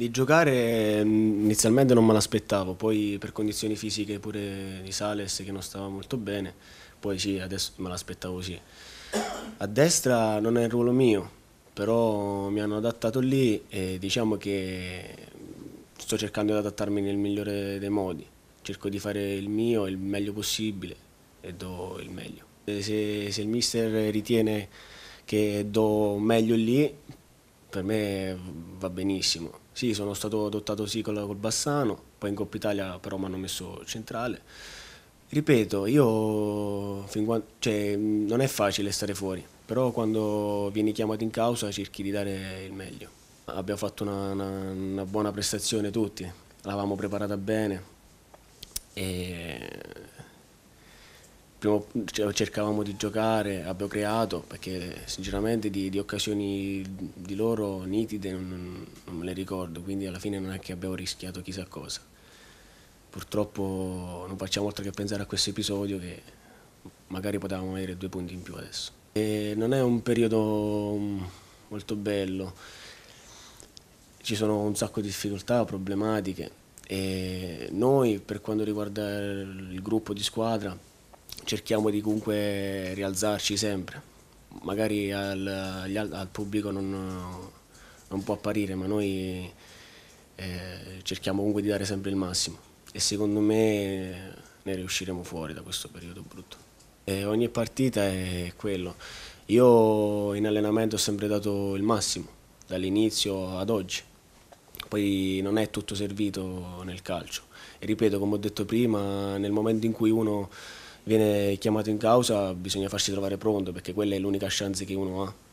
Di giocare mm, inizialmente non me l'aspettavo, poi per condizioni fisiche pure di Sales che non stava molto bene, poi sì, adesso me l'aspettavo sì. A destra non è il ruolo mio, però mi hanno adattato lì e diciamo che mm, sto cercando di adattarmi nel migliore dei modi, cerco di fare il mio il meglio possibile e do il meglio. Se, se il mister ritiene che do meglio lì, per me va benissimo. Sì, sono stato adottato sì col, col Bassano, poi in Coppa Italia però mi hanno messo centrale. Ripeto, io quando, cioè, non è facile stare fuori, però quando vieni chiamato in causa cerchi di dare il meglio. Abbiamo fatto una, una, una buona prestazione tutti, l'avevamo preparata bene e prima, cioè, cercavamo di giocare, abbiamo creato, perché sinceramente di, di occasioni di loro nitide non, non, me le ricordo, quindi alla fine non è che abbiamo rischiato chissà cosa. Purtroppo non facciamo altro che pensare a questo episodio che magari potevamo avere due punti in più adesso. E non è un periodo mm, molto bello, ci sono un sacco di difficoltà, problematiche e noi per quanto riguarda il gruppo di squadra cerchiamo di comunque rialzarci sempre. Magari al, al pubblico non, non, può apparire, ma noi eh, cerchiamo comunque di dare sempre il massimo e secondo me eh, ne riusciremo fuori da questo periodo brutto. E ogni partita è quello. Io in allenamento ho sempre dato il massimo, dall'inizio ad oggi. Poi non è tutto servito nel calcio. E ripeto, come ho detto prima, nel momento in cui uno viene chiamato in causa bisogna farsi trovare pronto perché quella è l'unica chance che uno ha.